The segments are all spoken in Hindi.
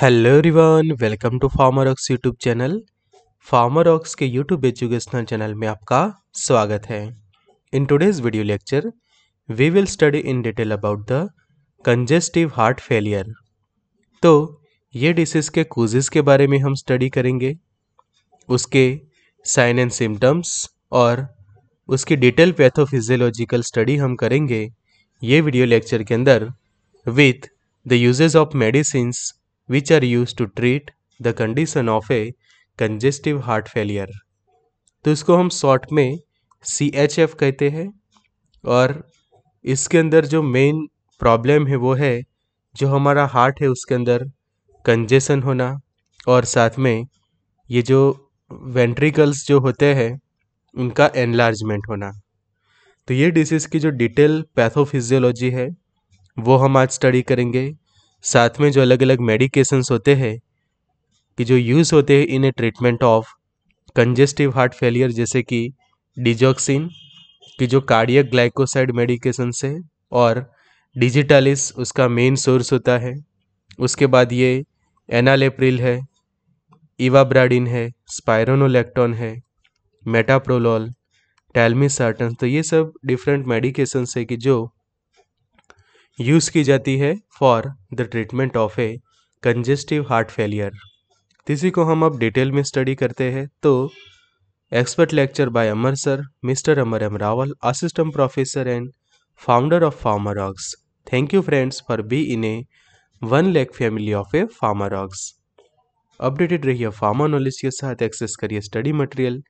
Hello everyone welcome to Pharmarox YouTube channel Pharmarox के यूट्यूब एजुकेशनल चैनल में आपका स्वागत है in today's video lecture we will study in detail about the congestive heart failure तो ये डिसीज़ के कोजेज़ के बारे में हम स्टडी करेंगे उसके साइन एंड सिम्टम्स और उसकी डिटेल पैथोफिजियोलॉजिकल स्टडी हम करेंगे ये वीडियो लेक्चर के अंदर with the uses of medicine which are used to treat the condition of a congestive heart failure तो इसको हम शॉर्ट में सी एच एफ कहते हैं और इसके अंदर जो मेन प्रॉब्लम है वो है जो हमारा हार्ट है उसके अंदर कंजेशन होना और साथ में ये जो वेंट्रिकल्स जो होते हैं उनका एनलार्जमेंट होना तो ये डिसीज़ की जो डिटेल पैथोफिजियोलॉजी है वो हम आज स्टडी करेंगे साथ में जो अलग अलग मेडिकेशंस होते हैं कि जो यूज़ होते हैं in a treatment of congestive heart failure जैसे कि डिजॉक्सिन की जो कार्डियक ग्लाइकोसाइड मेडिकेशन से और डिजिटालिस उसका मेन सोर्स होता है उसके बाद ये एनालेप्रिल है इवाब्राडिन है स्पायरोनोलेक्टॉन है मेटाप्रोलॉल टैलमिसटन तो ये सब डिफरेंट मेडिकेशंस है कि जो यूज़ की जाती है for the treatment of a congestive heart failure इसी को हम अब डिटेल में स्टडी करते हैं तो expert lecture by Amar sir mister Amar M Rawal assistant professor and farmer of thank you friends for being a one 1 family of a farmer Pharmarogs. Updated रहिए फार्मा नॉलेज के साथ एक्सेस करिए study material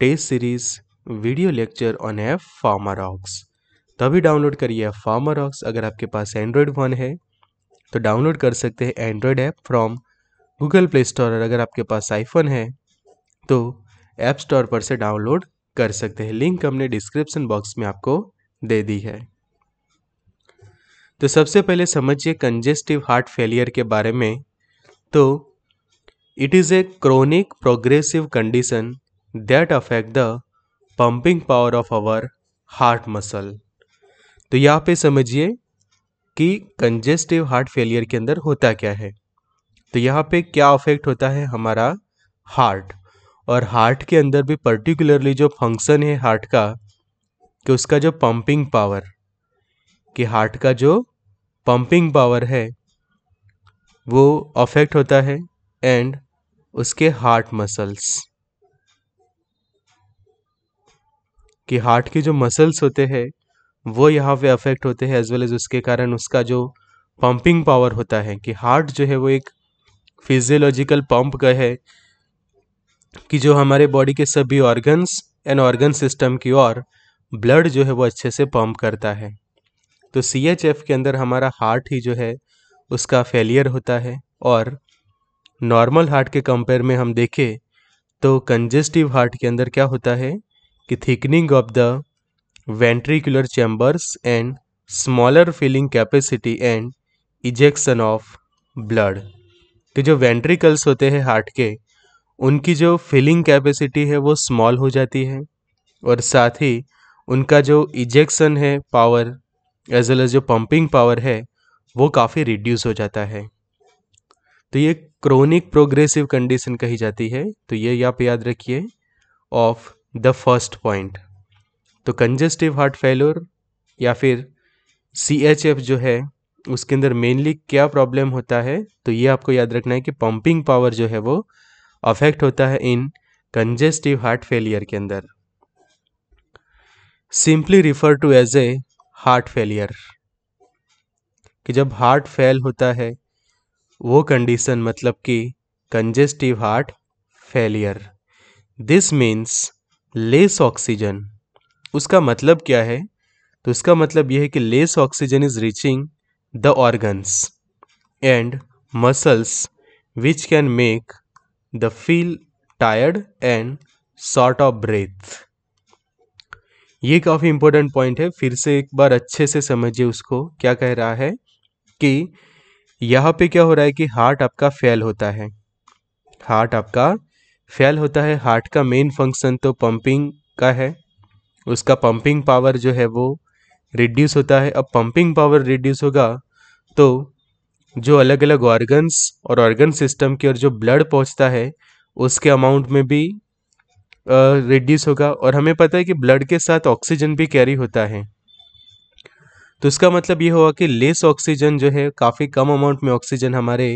test series video lecture on F Pharmarox तभी डाउनलोड करिए आप फार्मा रॉक्स अगर आपके पास एंड्रॉयड फ़ोन है तो डाउनलोड कर सकते हैं Android app from Google Play Store और अगर आपके पास आईफोन है तो ऐप स्टोर पर से डाउनलोड कर सकते हैं लिंक हमने डिस्क्रिप्सन बॉक्स में आपको दे दी है तो सबसे पहले समझिए कंजेस्टिव हार्ट फेलियर के बारे में तो it is a chronic progressive condition that affect the pumping power of our heart muscle तो यहाँ पे समझिए कि कंजेस्टिव हार्ट फेलियर के अंदर होता क्या है तो यहाँ पे क्या अफेक्ट होता है हमारा हार्ट और हार्ट के अंदर भी पर्टिकुलरली जो फंक्शन है हार्ट का कि उसका जो पंपिंग पावर कि हार्ट का जो पंपिंग पावर है वो अफेक्ट होता है एंड उसके हार्ट मसल्स कि हार्ट के जो मसल्स होते हैं वो यहाँ पे अफेक्ट होते हैं एज वेल एज उसके कारण उसका जो पंपिंग पावर होता है कि हार्ट जो है वो एक फिजियोलॉजिकल पंप का है कि जो हमारे बॉडी के सभी ऑर्गन्स एंड ऑर्गन सिस्टम की ओर ब्लड जो है वो अच्छे से पंप करता है तो सी एच एफ के अंदर हमारा हार्ट ही जो है उसका फेलियर होता है और नॉर्मल हार्ट के कंपेयर में हम देखें तो कंजेस्टिव हार्ट के अंदर क्या होता है कि thickening of the ventricular chambers and smaller filling capacity and ejection of blood तो जो वेंट्रिकल्स होते हैं हार्ट के उनकी जो फिलिंग कैपेसिटी है वो स्मॉल हो जाती है और साथ ही उनका जो इजेक्शन है पावर एज वेल एज जो पंपिंग पावर है वो काफ़ी रिड्यूस हो जाता है तो ये क्रोनिक प्रोग्रेसिव कंडीशन कही जाती है तो ये आप याद रखिए ऑफ द फर्स्ट पॉइंट तो कंजेस्टिव हार्ट फेलोर या फिर सी एच एफ जो है उसके अंदर मेनली क्या प्रॉब्लम होता है तो ये आपको याद रखना है कि पंपिंग पावर जो है वो अफेक्ट होता है इन कंजेस्टिव हार्ट फेलियर के अंदर simply refer to as a heart failure कि जब हार्ट फेल होता है वो कंडीशन मतलब कि congestive heart failure this means less oxygen उसका मतलब क्या है तो उसका मतलब यह है कि less oxygen is reaching the organs and muscles which can make the feel tired and short of breath ये काफ़ी इंपॉर्टेंट पॉइंट है फिर से एक बार अच्छे से समझिए उसको क्या कह रहा है कि यहाँ पे क्या हो रहा है कि हार्ट आपका फेल होता है हार्ट आपका फेल होता है हार्ट का मेन फंक्शन तो पंपिंग का है उसका पंपिंग पावर जो है वो रिड्यूस होता है अब पंपिंग पावर रिड्यूस होगा तो जो अलग अलग ऑर्गन्स और ऑर्गन सिस्टम की और जो ब्लड पहुंचता है उसके अमाउंट में भी रिड्यूस होगा और हमें पता है कि ब्लड के साथ ऑक्सीजन भी कैरी होता है तो उसका मतलब ये हुआ कि लेस ऑक्सीजन जो है काफ़ी कम अमाउंट में ऑक्सीजन हमारे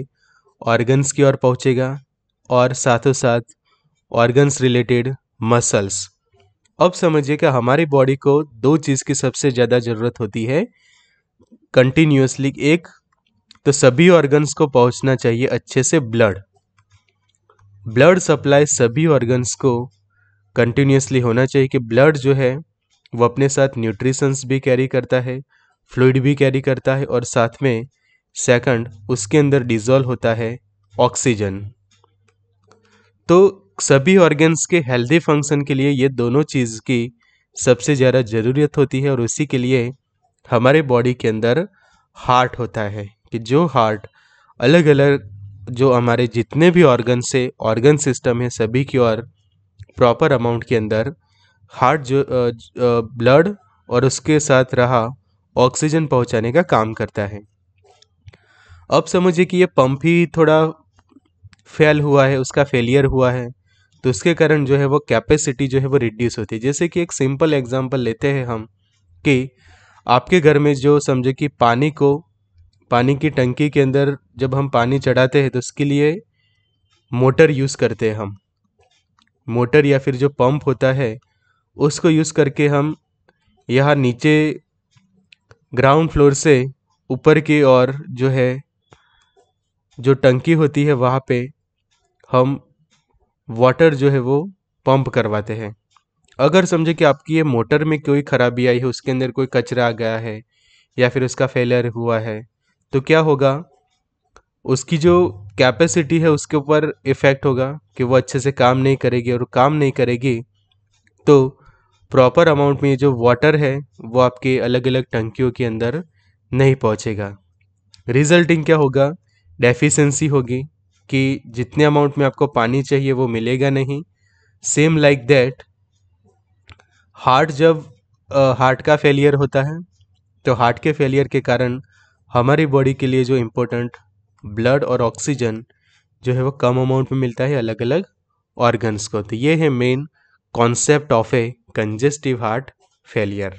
ऑर्गन्स की ओर पहुँचेगा और साथों साथ ऑर्गन्स रिलेटेड मसल्स अब समझिए कि हमारी बॉडी को दो चीज़ की सबसे ज़्यादा ज़रूरत होती है कंटिन्यूसली एक तो सभी ऑर्गन्स को पहुंचना चाहिए अच्छे से ब्लड ब्लड सप्लाई सभी ऑर्गन्स को कंटिन्यूसली होना चाहिए कि ब्लड जो है वो अपने साथ न्यूट्रिशंस भी कैरी करता है फ्लूड भी कैरी करता है और साथ में सेकंड उसके अंदर डिजॉल्व होता है ऑक्सीजन तो सभी ऑर्गन्स के हेल्दी फंक्शन के लिए ये दोनों चीज़ की सबसे ज़्यादा ज़रूरत होती है और उसी के लिए हमारे बॉडी के अंदर हार्ट होता है कि जो हार्ट अलग अलग जो हमारे जितने भी ऑर्गन से ऑर्गन सिस्टम है सभी की और प्रॉपर अमाउंट के अंदर हार्ट जो ब्लड और उसके साथ रहा ऑक्सीजन पहुंचाने का काम करता है अब समझिए कि ये पंप ही थोड़ा फेल हुआ है उसका फेलियर हुआ है तो उसके कारण जो है वो कैपेसिटी जो है वो रिड्यूस होती है जैसे कि एक सिंपल एग्जाम्पल लेते हैं हम कि आपके घर में जो समझे कि पानी को पानी की टंकी के अंदर जब हम पानी चढ़ाते हैं तो उसके लिए मोटर यूज़ करते हैं हम मोटर या फिर जो पंप होता है उसको यूज़ करके हम यहाँ नीचे ग्राउंड फ्लोर से ऊपर की ओर जो है जो टंकी होती है वहाँ पे हम वाटर जो है वो पंप करवाते हैं अगर समझे कि आपकी ये मोटर में कोई खराबी आई है उसके अंदर कोई कचरा आ गया है या फिर उसका फेलियर हुआ है तो क्या होगा उसकी जो कैपेसिटी है उसके ऊपर इफ़ेक्ट होगा कि वो अच्छे से काम नहीं करेगी और काम नहीं करेगी तो प्रॉपर अमाउंट में ये जो वाटर है वो आपके अलग अलग टंकियों के अंदर नहीं पहुँचेगा रिजल्टिंग क्या होगा डेफिशेंसी होगी कि जितने अमाउंट में आपको पानी चाहिए वो मिलेगा नहीं सेम लाइक दैट हार्ट जब हार्ट का फेलियर होता है तो हार्ट के फेलियर के कारण हमारी बॉडी के लिए जो इम्पोर्टेंट ब्लड और ऑक्सीजन जो है वो कम अमाउंट में मिलता है अलग अलग ऑर्गन्स को तो ये है main concept of a congestive heart failure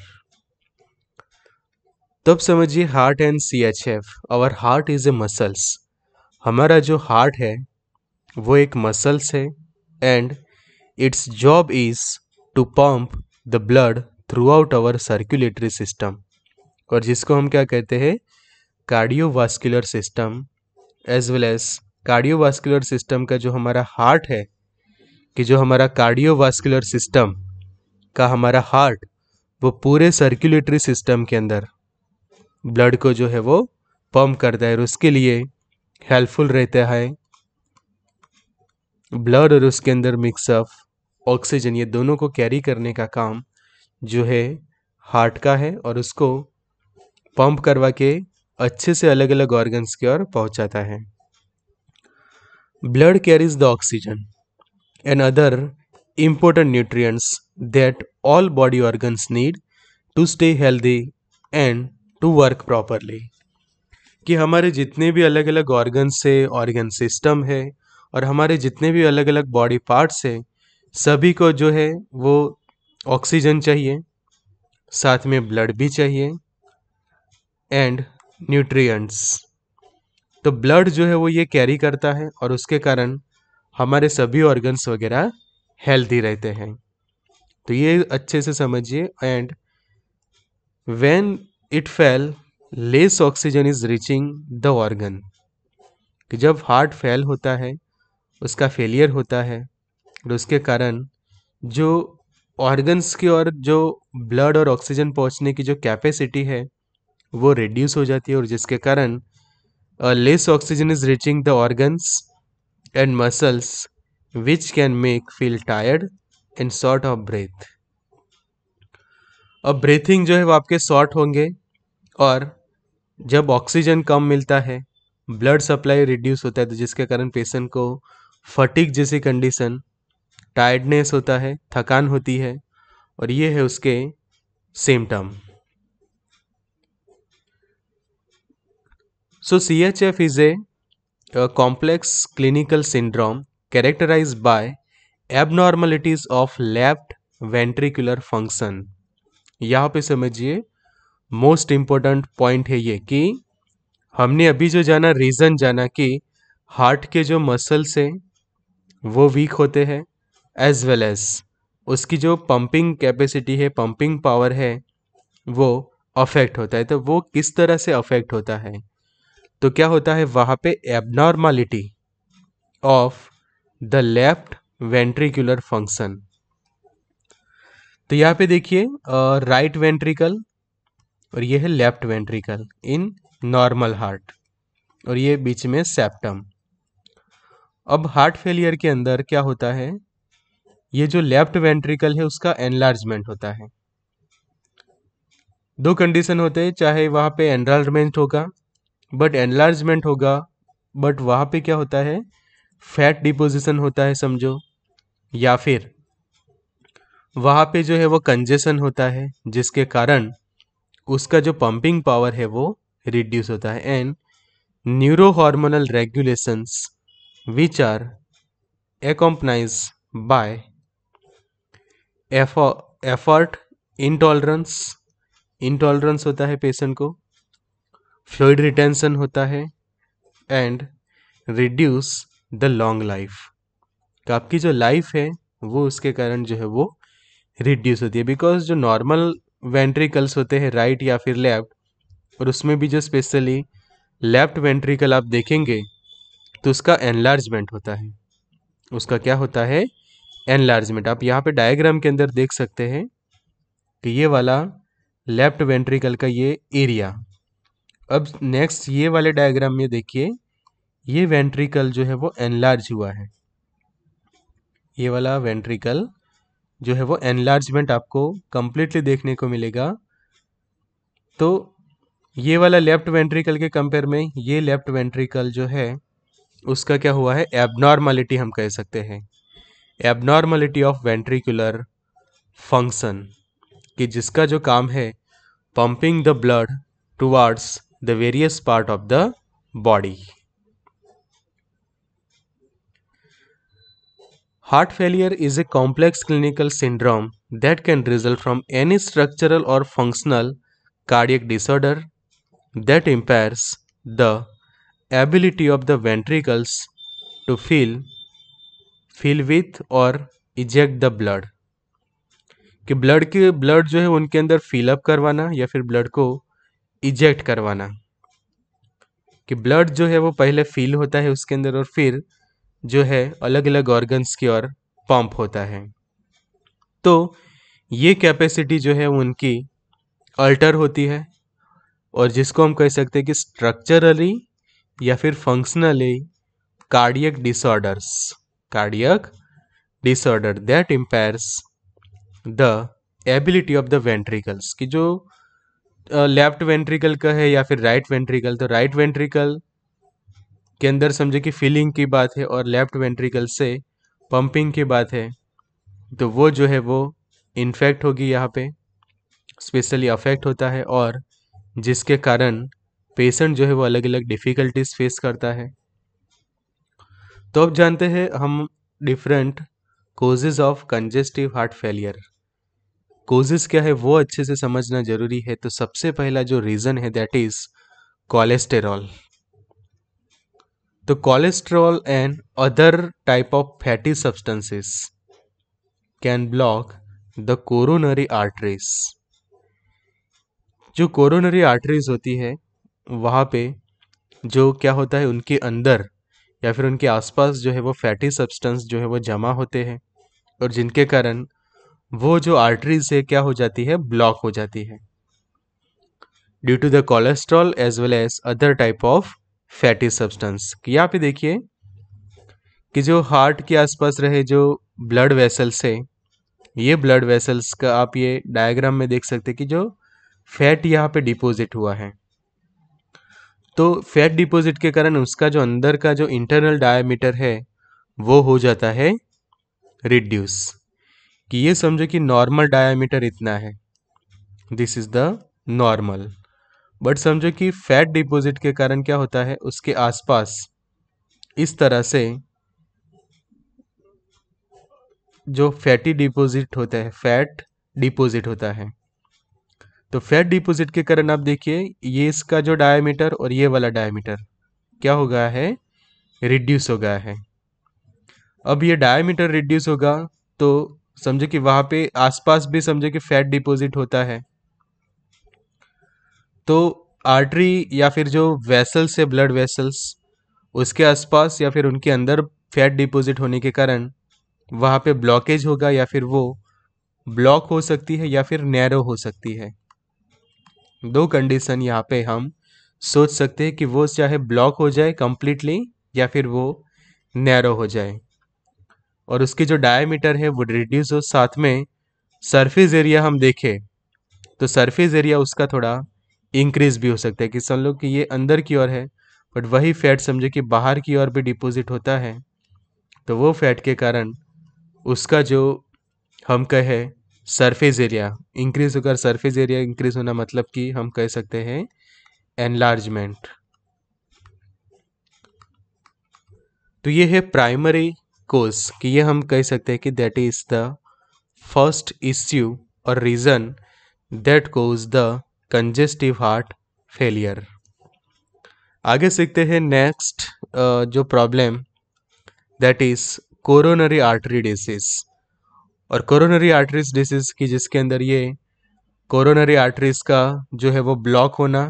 तब समझिए heart and C H F our heart is a muscles हमारा जो हार्ट है वो एक मसल्स है and its job is to pump the blood throughout our circulatory system और जिसको हम क्या कहते हैं cardiovascular system as well as cardiovascular system का जो हमारा हार्ट है कि जो हमारा कार्डियोवास्कुलर सिस्टम का हमारा हार्ट वो पूरे सर्कुलेटरी सिस्टम के अंदर ब्लड को जो है वो पम्प करता है और उसके लिए हेल्पफुल रहता है ब्लड और उसके अंदर मिक्सअप ऑक्सीजन ये दोनों को कैरी करने का काम जो है हार्ट का है और उसको पंप करवा के अच्छे से अलग अलग ऑर्गन्स की ओर पहुंचाता है blood carries the oxygen and other important nutrients that all body organs need to stay healthy and to work properly कि हमारे जितने भी अलग अलग ऑर्गन्स है ऑर्गन सिस्टम है और हमारे जितने भी अलग अलग बॉडी पार्ट्स है सभी को जो है वो ऑक्सीजन चाहिए साथ में ब्लड भी चाहिए एंड न्यूट्रिएंट्स तो ब्लड जो है वो ये कैरी करता है और उसके कारण हमारे सभी ऑर्गन्स वगैरह हेल्दी रहते हैं तो ये अच्छे से समझिए and when it fail less oxygen is reaching the organ कि जब हार्ट फेल होता है उसका फेलियर होता है और उसके कारण जो ऑर्गन्स की और जो ब्लड और ऑक्सीजन पहुंचने की जो कैपेसिटी है वो रिड्यूस हो जाती है और जिसके कारण less oxygen is reaching the organs and muscles which can make feel tired and short of breath अब ब्रीथिंग जो है वो आपके शॉर्ट होंगे और जब ऑक्सीजन कम मिलता है ब्लड सप्लाई रिड्यूस होता है तो जिसके कारण पेशेंट को फटिक जैसी कंडीशन टायर्डनेस होता है थकान होती है और ये है उसके symptom so C H F is a complex clinical syndrome characterise by abnormalities of left ventricular function यहाँ पे समझिए मोस्ट इम्पोर्टेंट पॉइंट है ये कि हमने अभी जो जाना रीज़न जाना कि हार्ट के जो मसल्स हैं वो वीक होते हैं एज वेल एज उसकी जो पंपिंग कैपेसिटी है पंपिंग पावर है वो अफेक्ट होता है तो वो किस तरह से अफेक्ट होता है तो क्या होता है वहाँ पे abnormality of the left ventricular function तो यहाँ पे देखिए राइट वेंट्रिकल और ये है left ventricle in normal heart और ये बीच में सेप्टम अब हार्ट फेलियर के अंदर क्या होता है ये जो लेफ्ट वेंट्रिकल है उसका एनलार्जमेंट होता है दो कंडीशन होते हैं चाहे वहां पे एनलार्जमेंट होगा बट एनलार्जमेंट होगा बट वहां पे क्या होता है फैट डिपोजिशन होता है समझो या फिर वहां पे जो है वो कंजेशन होता है जिसके कारण उसका जो पंपिंग पावर है वो रिड्यूस होता है and neuro hormonal regulations which are accompanies by effort intolerance intolerance होता है पेशेंट को फ्लूड रिटेंशन होता है and reduce the long life आपकी जो लाइफ है वो उसके कारण जो है वो रिड्यूस होती है बिकॉज जो नॉर्मल वेंट्रिकल्स होते हैं राइट या फिर लेफ्ट और उसमें भी जो स्पेशली लेफ्ट वेंट्रिकल आप देखेंगे तो उसका एनलार्जमेंट होता है उसका क्या होता है एनलार्जमेंट आप यहाँ पे डायग्राम के अंदर देख सकते हैं कि ये वाला लेफ्ट वेंट्रिकल का ये एरिया अब नेक्स्ट ये वाले डायग्राम में देखिए ये वेंट्रिकल जो है वो एनलार्ज हुआ है ये वाला वेंट्रिकल जो है वो एनलार्जमेंट आपको कम्प्लीटली देखने को मिलेगा तो ये वाला लेफ्ट वेंट्रिकल के कंपेयर में ये लेफ्ट वेंट्रिकल जो है उसका क्या हुआ है एबनॉर्मलिटी हम कह सकते हैं एबनॉर्मलिटी ऑफ वेंट्रिकुलर फंक्शन कि जिसका जो काम है pumping the blood towards the various part of the body heart failure is a complex clinical syndrome that can result from any structural और functional cardiac disorder that impairs the ability of the ventricles to fill fill with और इजेक्ट द ब्लड कि ब्लड के ब्लड जो है उनके अंदर फिलअप करवाना या फिर ब्लड को इजेक्ट करवाना कि ब्लड जो है वो पहले फील होता है उसके अंदर और फिर जो है अलग अलग ऑर्गन्स की ओर पंप होता है तो ये कैपेसिटी जो है उनकी अल्टर होती है और जिसको हम कह सकते हैं कि स्ट्रक्चरली या फिर functionally cardiac disorders cardiac disorder that impairs the ability of the ventricles कि जो लेफ्ट वेंट्रिकल का है या फिर राइट वेंट्रिकल तो राइट वेंट्रिकल के अंदर समझे कि फीलिंग की बात है और लेफ्ट वेंट्रिकल से पंपिंग की बात है तो वो जो है वो इन्फेक्ट होगी यहाँ पे स्पेशली अफेक्ट होता है और जिसके कारण पेशेंट जो है वो अलग अलग डिफ़िकल्टीज फेस करता है तो अब जानते हैं हम different causes of congestive heart failure causes क्या है वो अच्छे से समझना जरूरी है तो सबसे पहला जो रीज़न है that is cholesterol the cholesterol and other type of fatty substances can block the coronary arteries जो कोरोनरी आर्टरीज होती है वहाँ पे जो क्या होता है उनके अंदर या फिर उनके आसपास जो है वो फैटी सब्सटेंस जो है वो जमा होते हैं और जिनके कारण वो जो आर्टरीज है क्या हो जाती है ब्लॉक हो जाती है due to the cholesterol as well as other type of fatty substance यहाँ पे देखिए कि जो हार्ट के आसपास रहे जो ब्लड वेसल्स है ये ब्लड वेसल्स का आप ये डायग्राम में देख सकते कि जो फैट यहाँ पे डिपोजिट हुआ है तो फैट डिपोजिट के कारण उसका जो अंदर का जो इंटरनल डायमीटर है वो हो जाता है रिड्यूस कि ये समझो कि नॉर्मल डायमीटर इतना है this is the normal but समझो कि फैट डिपॉजिट के कारण क्या होता है उसके आसपास इस तरह से जो फैटी डिपॉजिट होता है फैट डिपॉजिट होता है तो फैट डिपॉजिट के कारण आप देखिए ये इसका जो डायमीटर और ये वाला डायमीटर क्या हो गया है रिड्यूस हो गया है अब ये डायमीटर रिड्यूस होगा तो समझो कि वहां पे आसपास भी समझो कि फैट डिपॉजिट होता है तो आर्टरी या फिर जो वेसल्स है ब्लड वेसल्स उसके आसपास या फिर उनके अंदर फैट डिपॉजिट होने के कारण वहाँ पे ब्लॉकेज होगा या फिर वो ब्लॉक हो सकती है या फिर नैरो हो सकती है दो कंडीशन यहाँ पे हम सोच सकते हैं कि वो चाहे ब्लॉक हो जाए कम्प्लीटली या फिर वो नैरो हो जाए और उसकी जो डायमीटर है वो रिड्यूस हो साथ में सरफेस एरिया हम देखें तो सरफेस एरिया उसका थोड़ा इंक्रीज भी हो सकता है कि किसान लोग कि ये अंदर की ओर है बट वही फैट समझे कि बाहर की ओर भी डिपॉजिट होता है तो वो फैट के कारण उसका जो हम कहे सरफेस एरिया इंक्रीज होकर सरफेस एरिया इंक्रीज होना मतलब कि हम कह सकते हैं एनलार्जमेंट तो ये है प्राइमरी कोर्स कि ये हम कह सकते हैं कि that is the first issue और reason that cause the congestive heart failure आगे सीखते हैं नेक्स्ट uh, जो problem that is coronary artery disease और कोरोनरी आर्टरीज डिसीज़ की जिसके अंदर ये कोरोनरी आर्टरीज का जो है वो ब्लॉक होना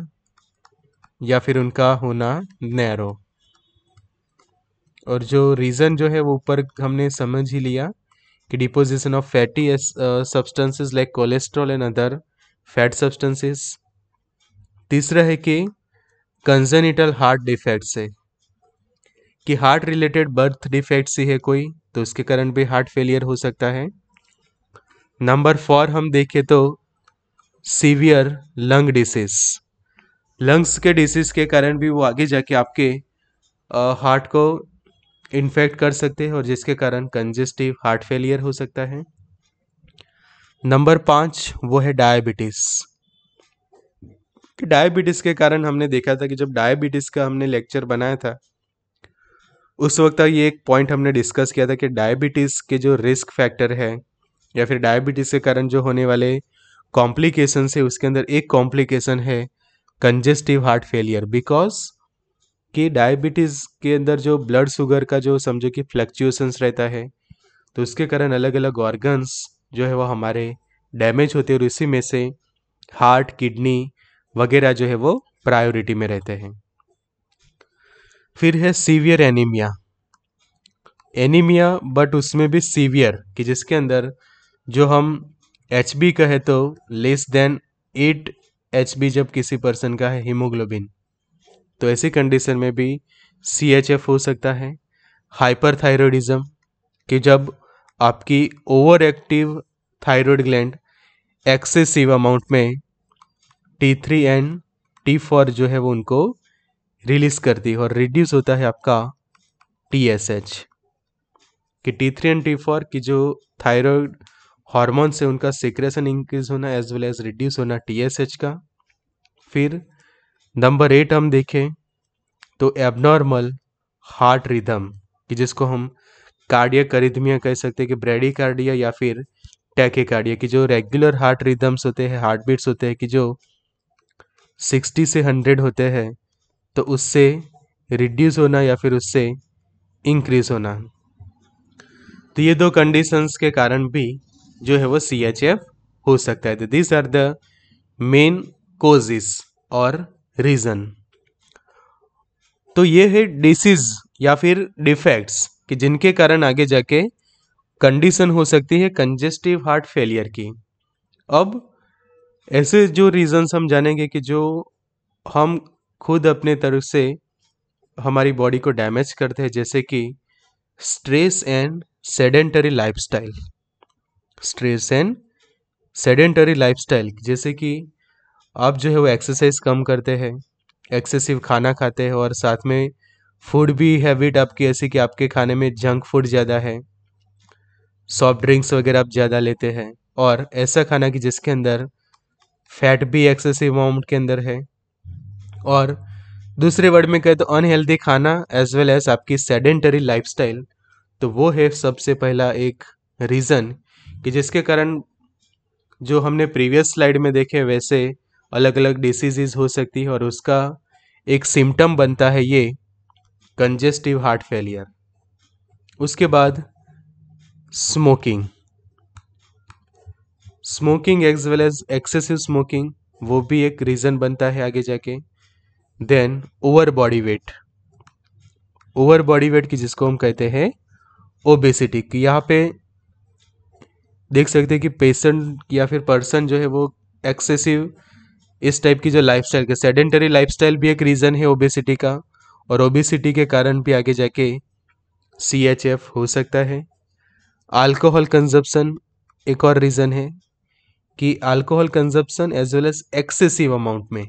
या फिर उनका होना नैरो और जो रीज़न जो है वो ऊपर हमने समझ ही लिया कि deposition of fatty substances like cholesterol and other fat substances तीसरा है कि कंजनिटल हार्ट डिफेक्ट से कि हार्ट रिलेटेड बर्थ डिफेक्ट से है कोई तो उसके कारण भी हार्ट फेलियर हो सकता है नंबर फोर हम देखें तो सीवियर लंग डिसीज लंग्स के डिसीज के कारण भी वो आगे जाके आपके हार्ट को इन्फेक्ट कर सकते हैं और जिसके कारण कंजेस्टिव हार्ट फेलियर हो सकता है नंबर पाँच वो है डायबिटीज़ कि डायबिटीज़ के कारण हमने देखा था कि जब डायबिटीज़ का हमने लेक्चर बनाया था उस वक्त ये एक पॉइंट हमने डिस्कस किया था कि डायबिटीज़ के जो रिस्क फैक्टर है या फिर डायबिटीज़ के कारण जो होने वाले कॉम्प्लिकेशन है उसके अंदर एक कॉम्प्लिकेशन है कंजेस्टिव हार्ट फेलियर बिकॉज कि डायबिटीज़ के अंदर जो ब्लड शुगर का जो समझो कि फ्लक्चुएशंस रहता है तो उसके कारण अलग अलग ऑर्गन्स जो है वो हमारे डैमेज होते हैं और इसी में से हार्ट किडनी वगैरह जो है वो प्रायोरिटी में रहते हैं फिर है सीवियर एनीमिया एनीमिया बट उसमें भी सीवियर कि जिसके अंदर जो हम एच बी कहे तो less than eight H B जब किसी पर्सन का है हीमोग्लोबिन तो ऐसी कंडीशन में भी सी एच एफ हो सकता है हाइपरथायरॉयडिज्म कि जब आपकी over active thyroid gland excessive amount में T three and T four जो है वो उनको रिलीज करती है और रिड्यूस होता है आपका टी एस एच कि T three and T four की जो थायरॉयड हार्मोन है उनका सिक्रेशन इंक्रीज होना एज वेल एज रिड्यूस होना टी एस एच का फिर नंबर एट हम देखें तो एबनॉर्मल हार्ट रिदम कि जिसको हम कार्डिया करिदमिया कह सकते हैं कि ब्रेडी कार्डिया या फिर टैके कार्डिया की जो रेगुलर हार्ट रिदम्स होते हैं हार्ट बीट्स होते हैं कि जो सिक्सटी से हंड्रेड होते हैं तो उससे रिड्यूस होना या फिर उससे इंक्रीज होना तो ये दो कंडीशंस के कारण भी जो है वो सी एच एफ हो सकता है तो this are the main causes और रीज़न तो ये है डिसीज या फिर डिफेक्ट्स कि जिनके कारण आगे जाके कंडीशन हो सकती है कंजेस्टिव हार्ट फेलियर की अब ऐसे जो रीजन हम जानेंगे कि जो हम खुद अपने तरफ से हमारी बॉडी को डैमेज करते हैं जैसे कि stress and sedentary lifestyle stress and sedentary lifestyle जैसे कि आप जो है वो एक्सरसाइज कम करते हैं एक्सेसिव खाना खाते हैं और साथ में फूड भी हैबिट आपकी ऐसी कि आपके खाने में जंक फूड ज़्यादा है सॉफ्ट ड्रिंक्स वगैरह आप ज़्यादा लेते हैं और ऐसा खाना कि जिसके अंदर फैट भी एक्सेसिव अमाउंट के अंदर है और दूसरे वर्ड में कहें तो अनहेल्दी खाना एज वेल एज आपकी सेडेंटरी लाइफ तो वो है सबसे पहला एक रीज़न कि जिसके कारण जो हमने प्रीवियस स्लाइड में देखे वैसे अलग अलग डिसीजेज हो सकती है और उसका एक सिम्टम बनता है ये कंजेस्टिव हार्ट फेलियर उसके बाद smoking smoking as well as excessive smoking वो भी एक रीज़न बनता है आगे जाके then over body weight over body weight की जिसको हम कहते हैं ओबेसिटी की यहाँ पे देख सकते हैं कि पेशेंट या फिर पर्सन जो है वो एक्सेसिव इस टाइप की जो लाइफस्टाइल के सेडेंटरी लाइफस्टाइल भी एक रीज़न है ओबेसिटी का और ओबिसिटी के कारण भी आगे जाके सी एच एफ हो सकता है अल्कोहल कंजप्शन एक और रीज़न है कि alcohol consumption as well as excessive amount में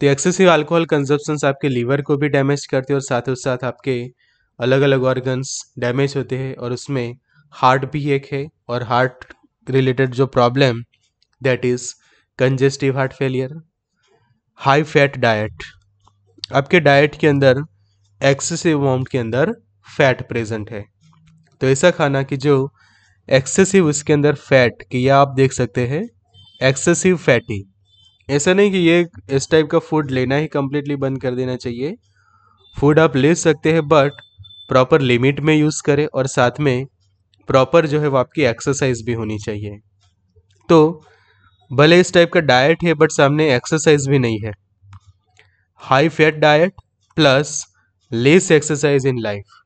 तो एक्सेसिव अल्कोहल कंजप्शन आपके लीवर को भी डैमेज करते हैं और साथ ही साथ आपके अलग अलग ऑर्गन्स डैमेज होते हैं और उसमें हार्ट भी एक है और हार्ट रिलेटेड जो problem that is congestive heart failure high fat diet आपके डाइट के अंदर एक्सेसिव अमाउंट के अंदर फैट प्रेजेंट है तो ऐसा खाना कि जो एक्सेसिव उसके अंदर फैट कि यह आप देख सकते हैं एक्सेसिव फैटी ऐसा नहीं कि ये इस टाइप का फूड लेना ही कम्प्लीटली बंद कर देना चाहिए फूड आप ले सकते हैं बट प्रॉपर लिमिट में यूज़ करें और साथ में प्रॉपर जो है वो आपकी एक्सरसाइज भी होनी चाहिए तो भले इस टाइप का डाइट है बट सामने एक्सरसाइज भी नहीं है high fat diet plus less exercise in life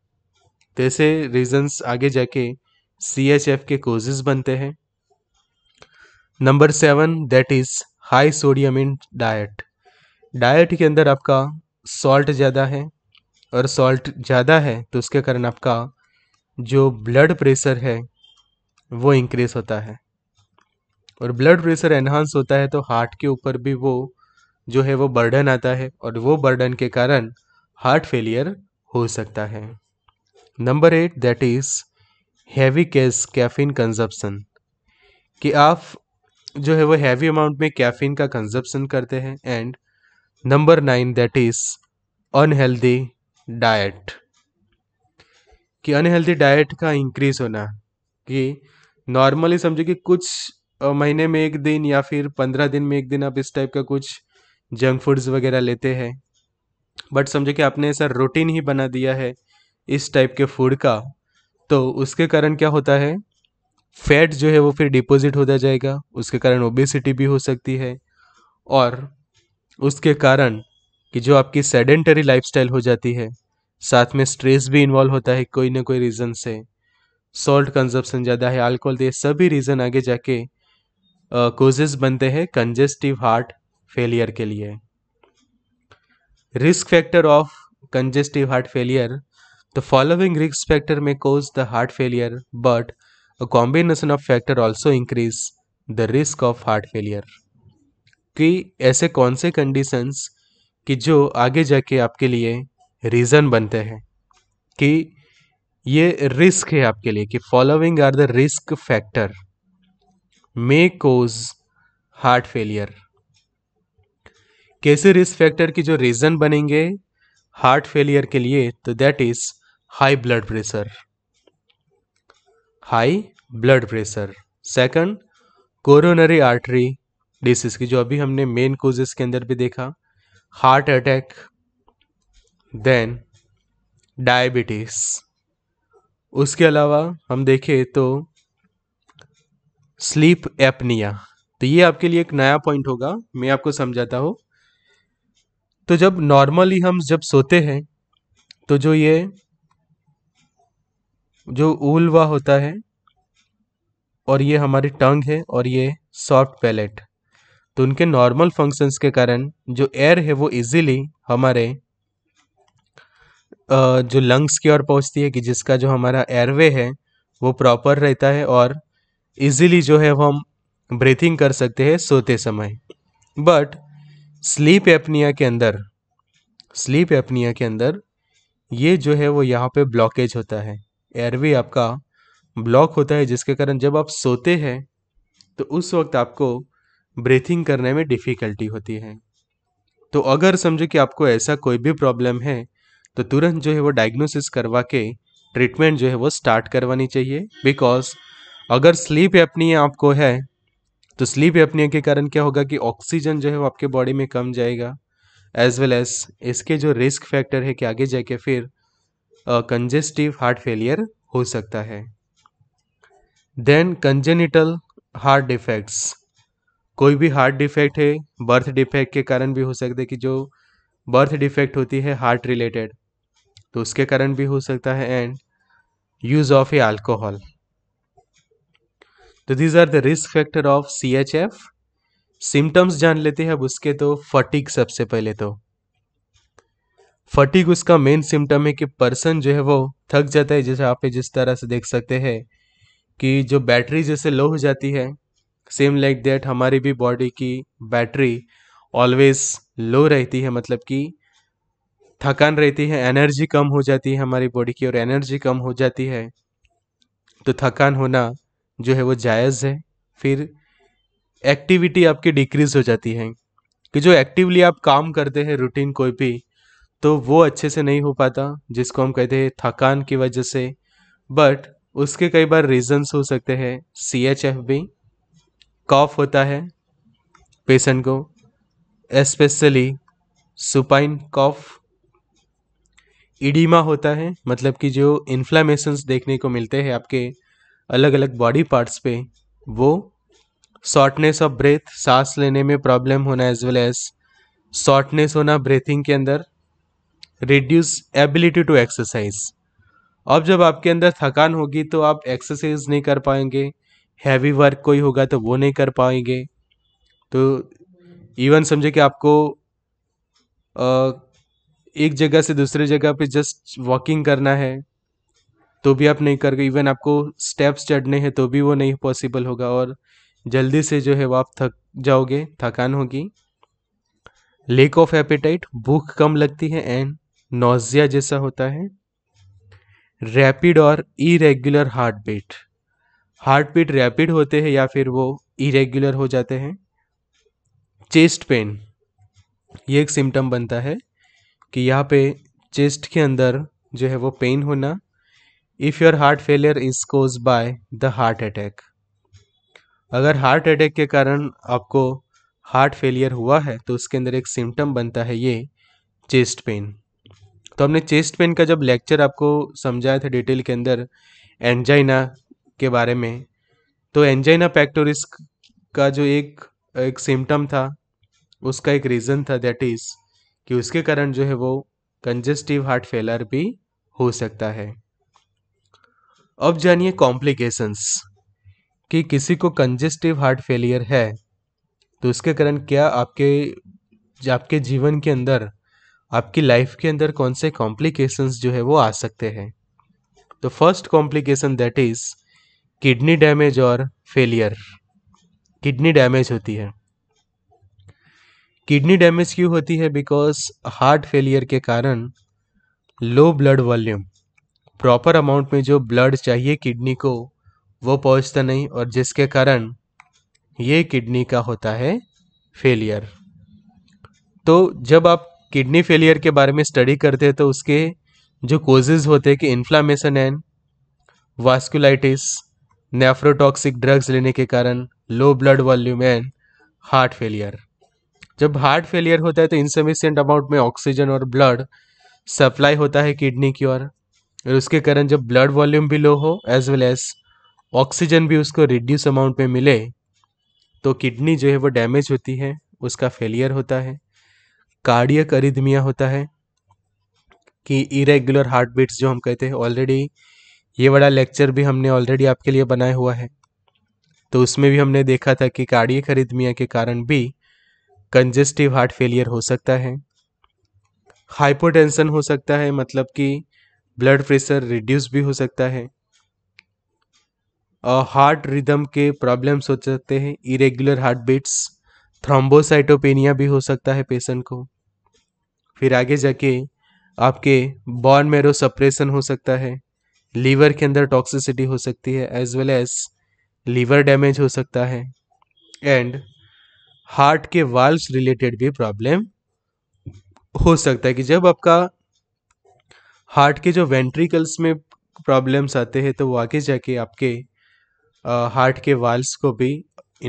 जैसे रीजंस आगे जाके सी एच एफ के कोजेस बनते हैं number seven that is high sodium in diet diet के अंदर आपका सॉल्ट ज़्यादा है और सॉल्ट ज़्यादा है तो उसके कारण आपका जो ब्लड प्रेशर है वो इंक्रीज होता है और ब्लड प्रेशर एनहांस होता है तो हार्ट के ऊपर भी वो जो है वो बर्डन आता है और वो बर्डन के कारण हार्ट फेलियर हो सकता है number eight that is heavy case caffeine consumption कि आप जो है वो हैवी अमाउंट में कैफीन का कंजप्सन करते हैं and number nine that is unhealthy diet कि अनहेल्दी डाइट का इंक्रीज होना कि नॉर्मली समझो कि कुछ महीने में एक दिन या फिर पंद्रह दिन में एक दिन आप इस टाइप का कुछ जंक फूड्स वगैरह लेते हैं बट समझो कि आपने ऐसा रूटीन ही बना दिया है इस टाइप के फूड का तो उसके कारण क्या होता है फैट जो है वो फिर डिपॉजिट होता जाएगा उसके कारण ओबेसिटी भी हो सकती है और उसके कारण कि जो आपकी सेडेंटरी लाइफस्टाइल हो जाती है साथ में स्ट्रेस भी इन्वॉल्व होता है कोई ना कोई रीज़न से सॉल्ट कंजप्शन ज़्यादा है अल्कोहल तो ये सभी रीज़न आगे जाके कोजेस बनते हैं कंजेस्टिव हार्ट फेलियर के लिए risk factor of congestive heart failure the following risk factor may cause the heart failure but a combination of factor also increase the risk of heart failure कि ऐसे कौन से कंडीशंस कि जो आगे जाके आपके लिए रीजन बनते हैं कि ये रिस्क है आपके लिए कि following are the risk factor may cause heart failure कैसे रिस्क फैक्टर की जो रीज़न बनेंगे हार्ट फेलियर के लिए तो that is high blood pressure high blood pressure second coronary artery disease की जो अभी हमने मेन कोजेस के अंदर भी देखा हार्ट अटैक देन डायबिटीज उसके अलावा हम देखें तो स्लीप एपनिया तो ये आपके लिए एक नया पॉइंट होगा मैं आपको समझाता हूँ तो जब नॉर्मली हम जब सोते हैं तो जो ये जो ऊलवा होता है और ये हमारी टंग है और ये सॉफ्ट पैलेट तो उनके नॉर्मल फंक्शंस के कारण जो एयर है वो इजीली हमारे जो लंग्स की ओर पहुंचती है कि जिसका जो हमारा एयरवे है वो प्रॉपर रहता है और इजीली जो है वो हम ब्रीथिंग कर सकते हैं सोते समय बट स्लीप एपनिया के अंदर स्लीप एपनिया के अंदर ये जो है वो यहाँ पे ब्लॉकेज होता है एयरवे आपका ब्लॉक होता है जिसके कारण जब आप सोते हैं तो उस वक्त आपको ब्रीथिंग करने में डिफ़िकल्टी होती है तो अगर समझो कि आपको ऐसा कोई भी प्रॉब्लम है तो तुरंत जो है वो डायग्नोसिस करवा के ट्रीटमेंट जो है वो स्टार्ट करवानी चाहिए बिकॉज अगर स्लीप एपनिया आपको है तो स्लीप एपनिया के कारण क्या होगा कि ऑक्सीजन जो है वो आपके बॉडी में कम जाएगा एज वेल एज इसके जो रिस्क फैक्टर है कि आगे जाके फिर कंजेस्टिव हार्ट फेलियर हो सकता है देन कंजेनिटल हार्ट डिफेक्ट्स कोई भी हार्ट डिफेक्ट है बर्थ डिफेक्ट के कारण भी हो सकता है कि जो बर्थ डिफेक्ट होती है हार्ट रिलेटेड तो उसके कारण भी हो सकता है and use of a alcohol तो these are the risk factor of C H F symptoms जान लेते हैं अब उसके तो फटिक सबसे पहले तो फटिक उसका मेन सिम्टम है कि पर्सन जो है वो थक जाता है जैसे आप जिस तरह से देख सकते हैं कि जो बैटरी जैसे लो हो जाती है सेम लाइक दैट हमारी भी बॉडी की बैटरी ऑलवेज लो रहती है मतलब कि थकान रहती है एनर्जी कम हो जाती है हमारी बॉडी की और एनर्जी कम हो जाती है तो थकान होना जो है वो जायज़ है फिर एक्टिविटी आपकी डिक्रीज हो जाती है कि जो एक्टिवली आप काम करते हैं रूटीन कोई भी तो वो अच्छे से नहीं हो पाता जिसको हम कहते हैं थकान की वजह से बट उसके कई बार रीजंस हो सकते हैं सी एच एफ भी कॉफ होता है पेशेंट को एस्पेशली सुपाइन कॉफ इडीमा होता है मतलब कि जो इन्फ्लामेशंस देखने को मिलते हैं आपके अलग अलग बॉडी पार्ट्स पे वो शॉर्टनेस ऑफ ब्रेथ सांस लेने में प्रॉब्लम होना एज वेल एज शॉर्टनेस होना ब्रीथिंग के अंदर रिड्यूस एबिलिटी टू एक्सरसाइज अब जब आपके अंदर थकान होगी तो आप एक्सरसाइज नहीं कर पाएंगे हैवी वर्क कोई होगा तो वो नहीं कर पाएंगे तो इवन समझे कि आपको एक जगह से दूसरी जगह पे जस्ट वॉकिंग करना है तो भी आप नहीं करके इवन आपको स्टेप्स चढ़ने हैं तो भी वो नहीं पॉसिबल होगा और जल्दी से जो है वो आप थक जाओगे थकान होगी लेक ऑफ एपेटाइट भूख कम लगती है एंड नोजिया जैसा होता है रैपिड और irregular heart beat heart beat rapid होते हैं या फिर वो इरेगुलर हो जाते हैं चेस्ट पेन ये एक सिम्टम बनता है कि यहाँ पे चेस्ट के अंदर जो है वो पेन होना if your heart failure is cause by the heart attack अगर हार्ट अटैक के कारण आपको हार्ट फेलियर हुआ है तो उसके अंदर एक सिम्टम बनता है ये चेस्ट पेन तो हमने चेस्ट पेन का जब लेक्चर आपको समझाया था डिटेल के अंदर एंजाइना के बारे में तो एंजाइना पैक्टोरिस का जो एक एक सिम्टम था उसका एक रीज़न था दैट इज़ कि उसके कारण जो है वो कंजेस्टिव हार्ट फेलर भी हो सकता है अब जानिए कॉम्प्लिकेशंस कि किसी को कंजेस्टिव हार्ट फेलियर है तो उसके कारण क्या आपके आपके जीवन के अंदर आपकी लाइफ के अंदर कौन से कॉम्प्लिकेशंस जो है वो आ सकते हैं तो first complication that is kidney damage और फेलियर किडनी डैमेज होती है किडनी डैमेज क्यों होती है बिकॉज हार्ट फेलियर के कारण low blood volume proper amount में जो ब्लड चाहिए किडनी को वो पहुंचता नहीं और जिसके कारण ये किडनी का होता है फेलियर तो जब आप किडनी फेलियर के बारे में स्टडी करते हैं तो उसके जो कोजेज होते हैं कि inflammation and vasculitis nephrotoxic drugs लेने के कारण low blood volume and heart failure जब हार्ट फेलियर होता है तो इनसफिशियंट अमाउंट में ऑक्सीजन और ब्लड सप्लाई होता है किडनी की ओर और उसके कारण जब ब्लड वॉल्यूम भी लो हो एज वेल एज ऑक्सीजन भी उसको रिड्यूस अमाउंट में मिले तो किडनी जो है वो डैमेज होती है उसका फेलियर होता है कार्डियक अरिधमिया होता है कि इरेगुलर हार्ट बीट्स जो हम कहते हैं ऑलरेडी ये बड़ा लेक्चर भी हमने ऑलरेडी आपके लिए बनाया हुआ है तो उसमें भी हमने देखा था कि कार्डियक अरिधमिया के कारण भी कंजेस्टिव हार्ट फेलियर हो सकता है हाइपोटेंशन हो सकता है मतलब कि ब्लड प्रेशर रिड्यूस भी हो सकता है हार्ट रिदम के प्रॉब्लम्स हो सकते हैं इरेगुलर हार्ट बीट्स थ्रोम्बोसाइटोपेनिया भी हो सकता है पेशेंट को फिर आगे जाके आपके बॉन मेरो सप्रेशन हो सकता है लीवर के अंदर टॉक्सिसिटी हो सकती है as well as liver damage हो सकता है एंड हार्ट के वाल्व्स रिलेटेड भी प्रॉब्लम हो सकता है कि जब आपका हार्ट के जो वेंट्रिकल्स में प्रॉब्लम्स आते हैं तो वो आगे जाके आपके हार्ट के वाल्स को भी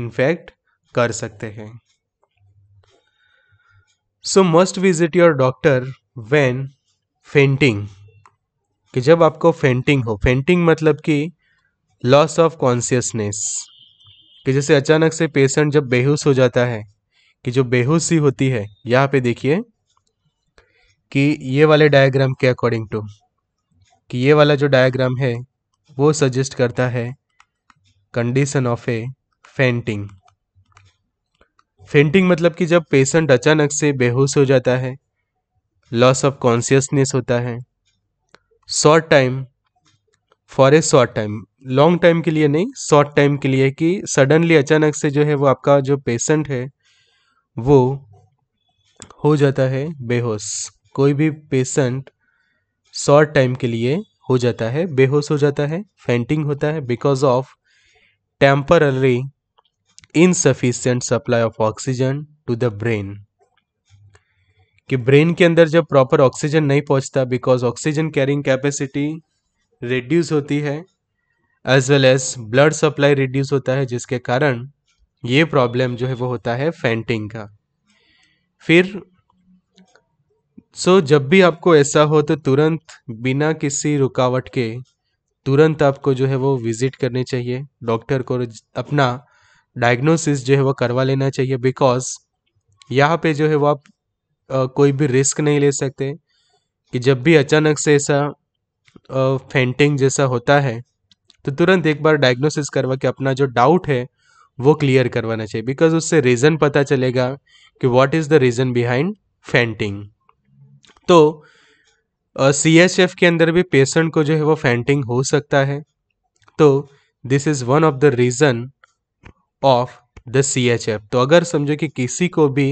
इन्फेक्ट कर सकते हैं so must visit your doctor when fainting कि जब आपको फेंटिंग हो फेंटिंग मतलब कि लॉस ऑफ कॉन्सियसनेस कि जैसे अचानक से पेशेंट जब बेहोश हो जाता है कि जो बेहोशी होती है यहाँ पे देखिए कि ये वाले डायग्राम के अकॉर्डिंग टू कि ये वाला जो डायग्राम है वो सजेस्ट करता है condition of a fainting fainting मतलब कि जब पेशेंट अचानक से बेहोश हो जाता है लॉस ऑफ कॉन्सियसनेस होता है short time for a short time long time के लिए नहीं शॉर्ट टाइम के लिए कि सडनली अचानक से जो है वो आपका जो पेशेंट है वो हो जाता है बेहोश कोई भी पेशेंट शॉर्ट टाइम के लिए हो जाता है बेहोश हो जाता है फेंटिंग होता है because of temporary insufficient supply of oxygen to the brain कि ब्रेन के अंदर जब प्रॉपर ऑक्सीजन नहीं पहुंचता because oxygen carrying capacity reduce होती है as well as blood supply reduce होता है जिसके कारण ये प्रॉब्लम जो है वो होता है फेंटिंग का फिर सो so, जब भी आपको ऐसा हो तो तुरंत बिना किसी रुकावट के तुरंत आपको जो है वो विज़िट करनी चाहिए डॉक्टर को अपना डायग्नोसिस जो है वो करवा लेना चाहिए बिकॉज यहाँ पे जो है वो आप आ, कोई भी रिस्क नहीं ले सकते कि जब भी अचानक से ऐसा फेंटिंग जैसा होता है तो तुरंत एक बार डायग्नोसिस करवा के अपना जो डाउट है वो क्लियर करवाना चाहिए बिकॉज उससे रीज़न पता चलेगा कि what is the reason behind fainting तो सी एच एफ के अंदर भी पेशेंट को जो है वो फैंटिंग हो सकता है तो this is one of the reason of the C H F तो अगर समझो कि किसी को भी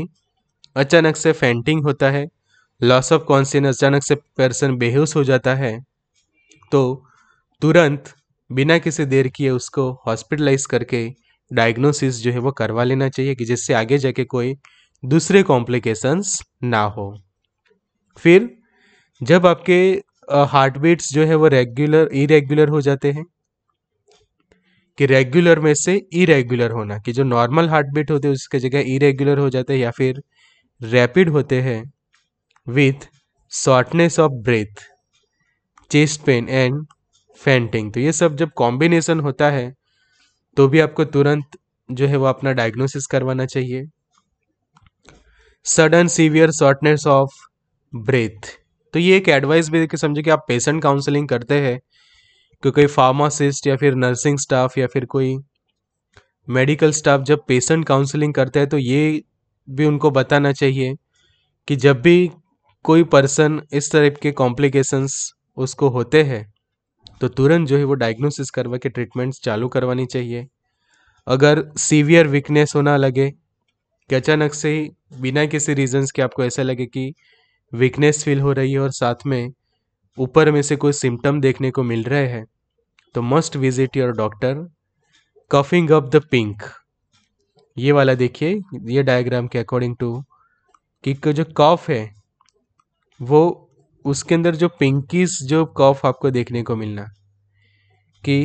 अचानक से फैंटिंग होता है लॉस ऑफ कॉन्सियस अचानक से पर्सन बेहोश हो जाता है तो तुरंत बिना किसी देर किए उसको हॉस्पिटलाइज करके डायग्नोसिस जो है वो करवा लेना चाहिए कि जिससे आगे जाके कोई दूसरे कॉम्प्लिकेशंस ना हो फिर जब आपके हार्ट बीट्स जो है वो रेगुलर इरेगुलर हो जाते हैं कि रेगुलर में से इरेगुलर होना कि जो नॉर्मल हार्ट बीट होते हैं उसके जगह इरेगुलर हो जाते हैं या फिर रैपिड होते हैं with shortness of breath chest pain and fainting तो ये सब जब कॉम्बिनेशन होता है तो भी आपको तुरंत जो है वो अपना डायग्नोसिस करवाना चाहिए sudden severe shortness of breath तो ये एक एडवाइस भी देखिए समझे कि आप पेशेंट काउंसलिंग करते हैं क्योंकि कोई फार्मासिस्ट या फिर नर्सिंग स्टाफ या फिर कोई मेडिकल स्टाफ जब पेशेंट काउंसलिंग करते हैं तो ये भी उनको बताना चाहिए कि जब भी कोई पर्सन इस तरह के कॉम्प्लिकेशंस उसको होते हैं तो तुरंत जो है वो डायग्नोसिस करवा के ट्रीटमेंट्स चालू करवानी चाहिए अगर सीवियर वीकनेस होना लगे कि अचानक से बिना किसी रीजंस के आपको ऐसा लगे कि वीकनेस फील हो रही है और साथ में ऊपर में से कोई सिम्टम देखने को मिल रहे हैं तो must visit your doctor coughing up the pink ये वाला देखिए ये डायग्राम के अकॉर्डिंग टू कि जो कफ है वो उसके अंदर जो पिंकीस जो कफ आपको देखने को मिलना कि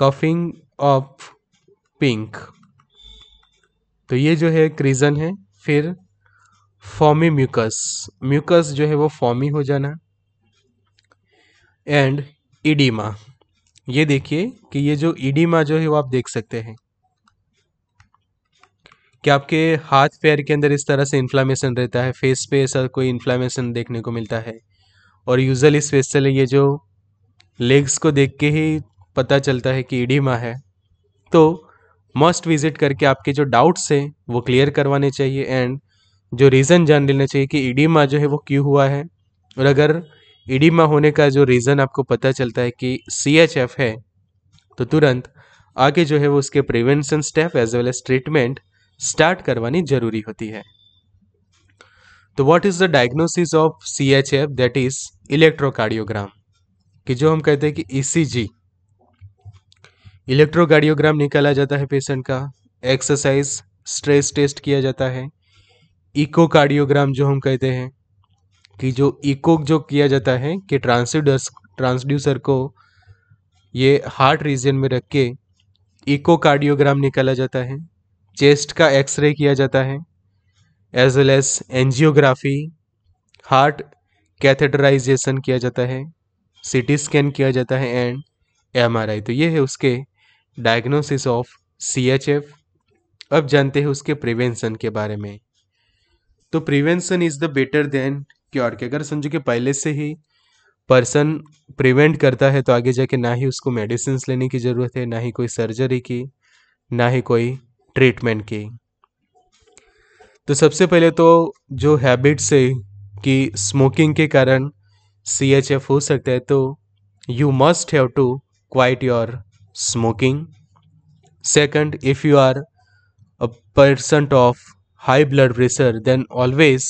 कफिंग ऑफ पिंक तो ये जो है एक रीज़न है फिर फॉमी म्यूकस म्यूकस जो है वो फॉमी हो जाना एंड इडीमा ये देखिए कि ये जो इडीमा जो है वो आप देख सकते हैं कि आपके हाथ पैर के अंदर इस तरह से इन्फ्लामेशन रहता है फेस पे ऐसा कोई इन्फ्लामेशन देखने को मिलता है और यूजली स्पेशली ये जो लेग्स को देख के ही पता चलता है कि इडीमा है तो मस्ट विजिट करके आपके जो डाउट्स हैं वो क्लियर करवाने चाहिए एंड जो रीज़न जान लेना चाहिए कि ईडीमा जो है वो क्यों हुआ है और अगर इडीमा होने का जो रीज़न आपको पता चलता है कि सी एच एफ है तो तुरंत आगे जो है वो उसके prevention step as well as treatment start करवानी जरूरी होती है तो what is the diagnosis of C H F that is electrocardiogram कि जो हम कहते हैं कि ई सी जी इलेक्ट्रोकार्डियोग्राम निकाला जाता है पेशेंट का एक्सरसाइज स्ट्रेस टेस्ट किया जाता है इकोकार्डियोग्राम जो हम कहते हैं कि जो इको जो किया जाता है कि ट्रांसड्यूस ट्रांसड्यूसर को ये हार्ट रीजन में रख के इकोकार्डियोग्राम निकाला जाता है चेस्ट का एक्सरे किया जाता है as well as angiography heart catheterisation किया जाता है सिटी स्कैन किया जाता है एंड एमआरआई तो ये है उसके diagnosis of C H F अब जानते हैं उसके प्रिवेंशन के बारे में तो prevention is the better than cure कि अगर समझो कि पहले से ही पर्सन प्रिवेंट करता है तो आगे जाके ना ही उसको मेडिसिन लेने की ज़रूरत है ना ही कोई सर्जरी की ना ही कोई ट्रीटमेंट की तो सबसे पहले तो जो हैबिट्स है कि स्मोकिंग के कारण सी एच एफ हो सकता है तो you must have to quit your smoking second if you are a person of high blood pressure then always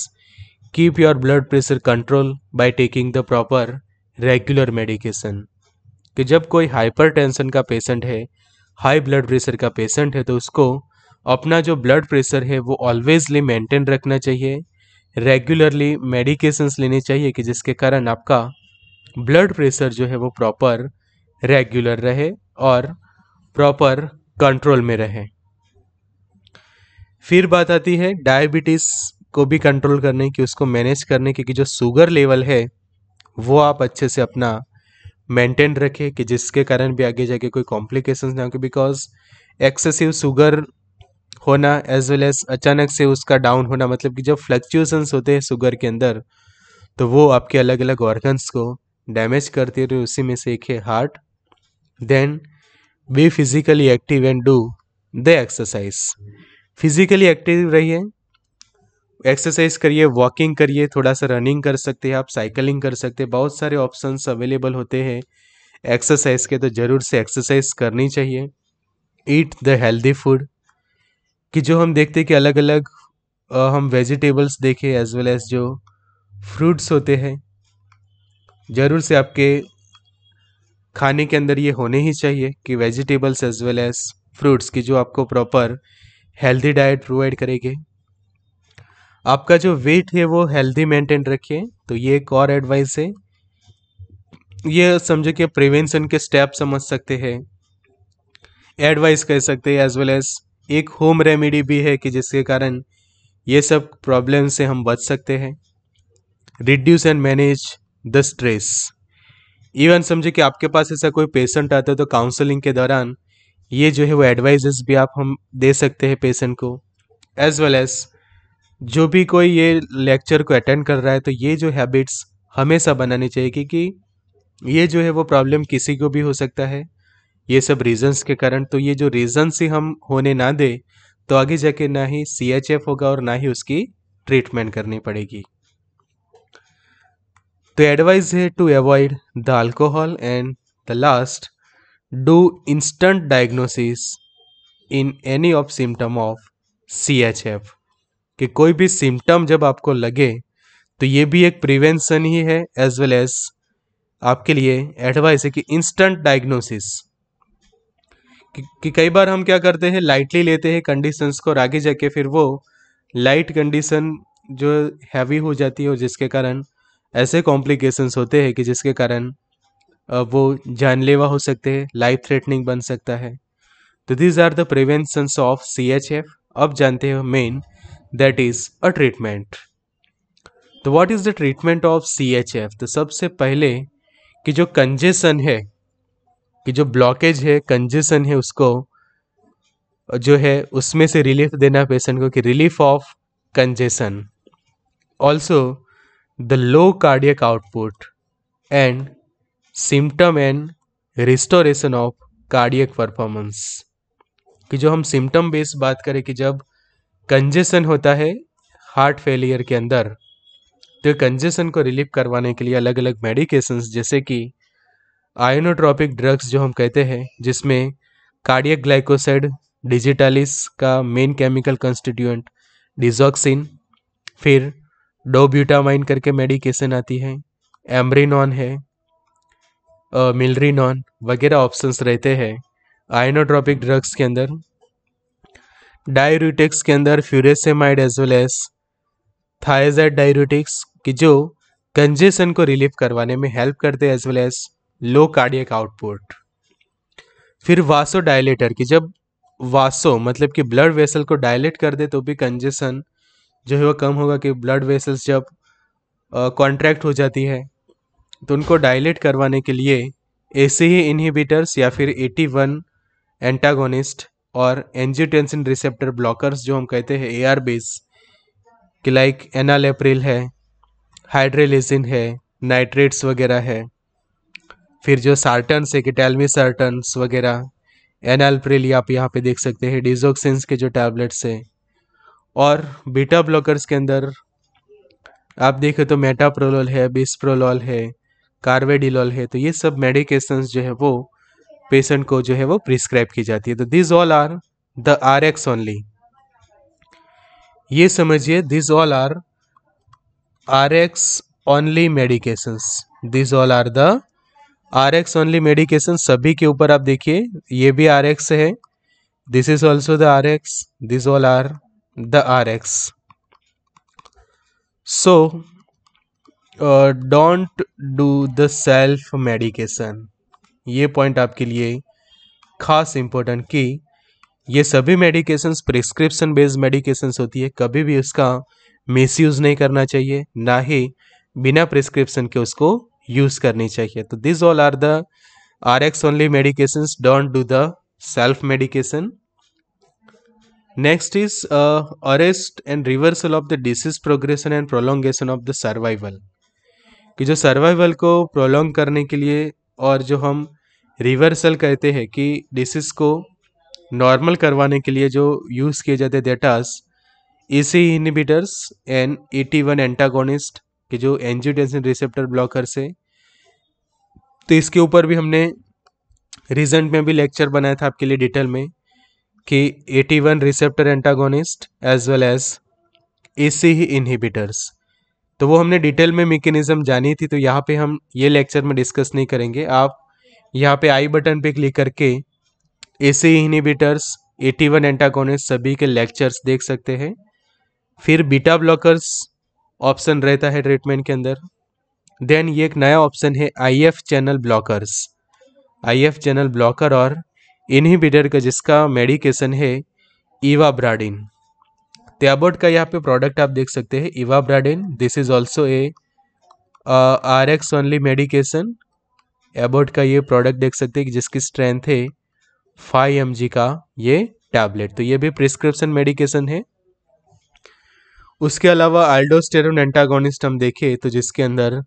keep your blood pressure control by taking the proper regular medication कि जब कोई हाइपरटेंशन का पेशेंट है हाई ब्लड प्रेशर का पेशेंट है तो उसको अपना जो ब्लड प्रेशर है वो ऑलवेजली मेंटेन रखना चाहिए रेगुलरली मेडिकेशंस लेने चाहिए कि जिसके कारण आपका ब्लड प्रेशर जो है वो प्रॉपर रेगुलर रहे और प्रॉपर कंट्रोल में रहें फिर बात आती है डायबिटीज़ को भी कंट्रोल करने की उसको मैनेज करने की कि जो शुगर लेवल है वो आप अच्छे से अपना मेंटेन रखें कि जिसके कारण भी आगे जाके कोई कॉम्प्लिकेशंस ना हो बिकॉज एक्सेसिव शुगर होना एज वेल एज अचानक से उसका डाउन होना मतलब कि जब फ्लक्चुएसन्स होते हैं शुगर के अंदर तो वो आपके अलग अलग ऑर्गन्स को डैमेज करती है तो उसी में से एक है heart Then be physically active and do the exercise. Physically active रहिए एक्सरसाइज करिए वॉकिंग करिए थोड़ा सा रनिंग कर सकते हैं आप साइकिलिंग कर सकते हैं बहुत सारे ऑप्शंस अवेलेबल होते हैं एक्सरसाइज के तो ज़रूर से एक्सरसाइज करनी चाहिए ईट द हेल्दी फूड कि जो हम देखते हैं कि अलग अलग हम वेजिटेबल्स देखें एज वेल एज जो फ्रूट्स होते हैं ज़रूर से आपके खाने के अंदर ये होने ही चाहिए कि vegetables as well as fruits की जो आपको प्रॉपर हेल्दी डाइट प्रोवाइड करेंगे आपका जो वेट है वो हेल्दी मेंटेन रखिए तो ये एक और एडवाइस है ये समझो कि प्रिवेंशन के स्टेप समझ सकते हैं एडवाइस कह सकते हैं एज वेल एज एक होम रेमेडी भी है कि जिसके कारण ये सब प्रॉब्लम से हम बच सकते हैं reduce and manage the stress even समझे कि आपके पास ऐसा कोई पेशेंट आता है तो काउंसलिंग के दौरान ये जो है वो एडवाइजेस भी आप हम दे सकते हैं पेशेंट को एज वेल एज जो भी कोई ये लेक्चर को अटेंड कर रहा है तो ये जो हैबिट्स हमेशा बनानी चाहिए क्योंकि ये जो है वो प्रॉब्लम किसी को भी हो सकता है ये सब रीजंस के कारण तो ये जो रीजंस ही हम होने ना दें तो आगे जाके ना ही सी होगा और ना ही उसकी ट्रीटमेंट करनी पड़ेगी एडवाइज है to avoid the alcohol and the last do instant diagnosis in any of symptom of C H F कि कोई भी सिम्टम जब आपको लगे तो ये भी एक प्रिवेंशन ही है एज वेल एज आपके लिए एडवाइस है कि इंस्टेंट डायग्नोसिस कि कई बार हम क्या करते हैं लाइटली लेते हैं कंडीशंस को और आगे जाके फिर वो लाइट कंडीशन जो हैवी हो जाती है और जिसके कारण ऐसे कॉम्प्लिकेशंस होते हैं कि जिसके कारण वो जानलेवा हो सकते हैं लाइफ थ्रेटनिंग बन सकता है तो these are the preventions of C H F अब जानते हो main that is a treatment तो what is the treatment of C H F तो सबसे पहले कि जो कंजेशन है कि जो ब्लॉकेज है कंजेशन है उसको जो है उसमें से रिलीफ देना पेशेंट को कि relief of congestion also the low cardiac output and symptom and restoration of cardiac performance कि जो हम सिम्टम बेस बात करें कि जब कंजेशन होता है हार्ट फेलियर के अंदर तो कंजेशन को रिलीव करवाने के लिए अलग अलग मेडिकेशंस जैसे कि आयोनोट्रॉपिक ड्रग्स जो हम कहते हैं जिसमें कार्डियक ग्लाइकोसाइड डिजिटालिस का मेन केमिकल कंस्टिट्यूएंट डिजॉक्सिन फिर डोब्यूटामाइन करके मेडिकेशन आती है एम्ब्रीनॉन है मिलरीनॉन वगैरह ऑप्शंस रहते हैं आइनोट्रॉपिक ड्रग्स के अंदर डायरूटिक्स के अंदर furosemide as well as thiazide diuretics की जो कंजेशन को रिलीव करवाने में हेल्प करते हैं as well as low cardiac output फिर वासो डायलेटर की जब वासो मतलब कि ब्लड वेसल को डायलेट कर दे तो भी कंजेशन जो है वो कम होगा कि ब्लड वेसल्स जब कॉन्ट्रैक्ट हो जाती है तो उनको डायलेट करवाने के लिए ऐसे ही इनहिबिटर्स या फिर 81 एंटागोनिस्ट और एंजियोटेंसिन रिसेप्टर ब्लॉकर्स जो हम कहते हैं ए आर बेस कि लाइक एनालेप्रिल है हाइड्रेलिसिन है नाइट्रेट्स वगैरह है फिर जो सार्टन्स है कि टैलमी सार्टन्स वगैरह एनालप्रिल आप यहाँ पे देख सकते हैं डिजोक्सिन के जो टैबलेट्स है और बीटा ब्लॉकर्स के अंदर आप देखें तो मेटाप्रोलॉल है बेसप्रोलॉल है कार्वेडिलॉल है तो ये सब मेडिकेशंस जो है वो पेशेंट को जो है वो प्रिस्क्राइब की जाती है तो these all are the R X only ये समझिए these all are R X only medications these all are the R X only medication सभी के ऊपर आप देखिए ये भी आर एक्स है this is also the R X this all are the rx so uh, don't do the self medication ये पॉइंट आपके लिए खास इम्पोर्टेंट कि ये सभी मेडिकेशंस प्रिस्क्रिप्शन बेस्ड मेडिकेशंस होती है कभी भी उसका मिसयूज़ नहीं करना चाहिए ना ही बिना प्रिस्क्रिप्शन के उसको यूज़ करनी चाहिए तो this all are the R X only medications don't do the self medication next is arrest and reversal of the the progression and prolongation of the survival कि जो सर्वाइवल को प्रोलोंग करने के लिए और जो हम रिवर्सल कहते हैं कि डिसीज़ को नॉर्मल करवाने के लिए जो यूज़ किए जाते हैं डेटास A C inhibitors and A T one antagonist के जो एनजियोटेंसिन रिसेप्टर ब्लॉकर से तो इसके ऊपर भी हमने रिजेंट में भी लेक्चर बनाया था आपके लिए डिटेल में कि antagonist as well as A C ही इनहिबिटर्स तो वो हमने डिटेल में मेकेनिज्म जानी थी तो यहाँ पे हम ये लेक्चर में डिस्कस नहीं करेंगे आप यहाँ पे आई बटन पे क्लिक करके A C inhibitors A T one antagonist सभी के लेक्चर्स देख सकते हैं फिर बीटा ब्लॉकर्स ऑप्शन रहता है ट्रीटमेंट के अंदर देन ये एक नया ऑप्शन है I F channel blockers I F channel blocker और इनहिबिटर का जिसका मेडिकेशन है इवाब्राडिन त्याबोट का यहाँ पे प्रोडक्ट आप देख सकते हैं ivabradine this is also a R X only medication Abbott का ये प्रोडक्ट देख सकते हैं जिसकी स्ट्रेंथ है फाइव एम जी का ये टैबलेट तो ये भी प्रिस्क्रिप्शन मेडिकेशन है उसके अलावा आल्डोस्टेरोन एंटागोनिस्ट हम देखें तो जिसके अंदर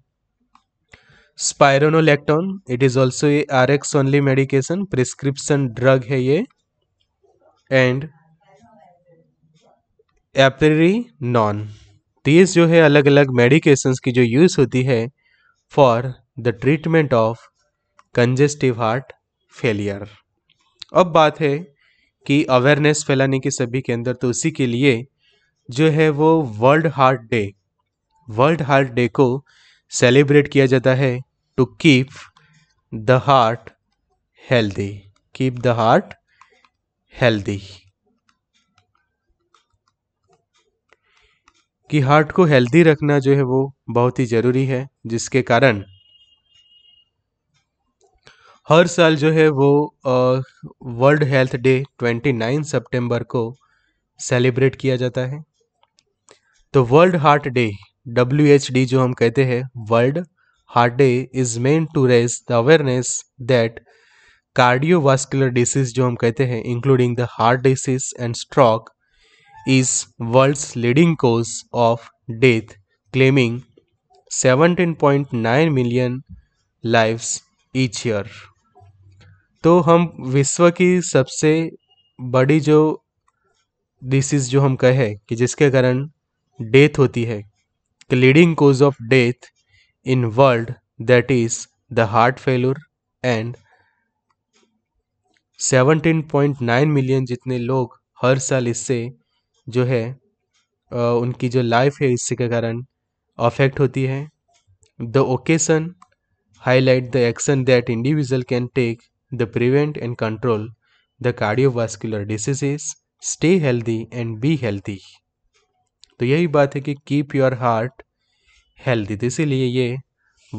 spironolactone it is also a R X only medication prescription drug है ये एंड एप्रेरी नॉन तीस जो है अलग अलग मेडिकेशंस की जो यूज़ होती है for the treatment of congestive heart failure अब बात है कि अवेयरनेस फैलाने की सभी के अंदर तो उसी के लिए जो है वो World Heart Day World Heart Day को सेलिब्रेट किया जाता है to keep the heart healthy keep the heart healthy कि हार्ट को हेल्दी रखना जो है वो बहुत ही ज़रूरी है जिसके कारण हर साल जो है वो वर्ल्ड हेल्थ डे 29 सितंबर को सेलिब्रेट किया जाता है तो वर्ल्ड हार्ट डे डब्ल्यू जो हम कहते हैं World Heart Day is main to raise the awareness that cardiovascular disease जो हम कहते हैं including the heart disease and stroke is world's leading cause of death claiming 17.9 million lives each year तो हम विश्व की सबसे बड़ी जो डिसीज जो हम कहे कि जिसके कारण डेथ होती है कि leading cause of death world that is the heart failure and 17.9 million जितने लोग हर साल इससे जो है उनकी जो लाइफ है इससे के कारण अफेक्ट होती है the occasion highlight the action that individual can take the prevent and control the cardiovascular diseases stay healthy and be healthy तो यही बात है कि कीप योर हार्ट हेल्दी तो इसीलिए ये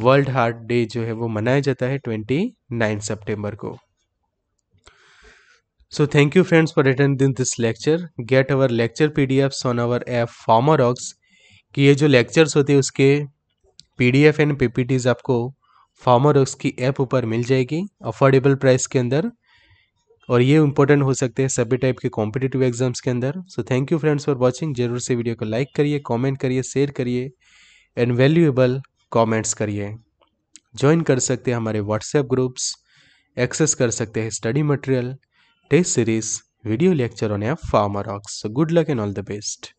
वर्ल्ड हार्ट डे जो है वो मनाया जाता है ट्वेंटी नाइन सेप्टेम्बर को So thank you friends for attending this lecture. Get our lecture PDFs on our app Farmerox कि ये जो लेक्चर्स होते हैं उसके पी डी एफ एंड टीज आपको Farmerox की ऐप ऊपर मिल जाएगी अफोर्डेबल प्राइस के अंदर और ये इंपॉर्टेंट हो सकते हैं सभी टाइप के कॉम्पिटेटिव एग्जाम्स के अंदर so thank you friends for watching जरूर से वीडियो को लाइक करिए कॉमेंट करिए शेयर करिए एंड वैल्यूएबल कमेंट्स करिए ज्वाइन कर सकते हैं हमारे व्हाट्सएप ग्रुप्स एक्सेस कर सकते हैं study material test series video lecture on a farmer ox good luck and all the best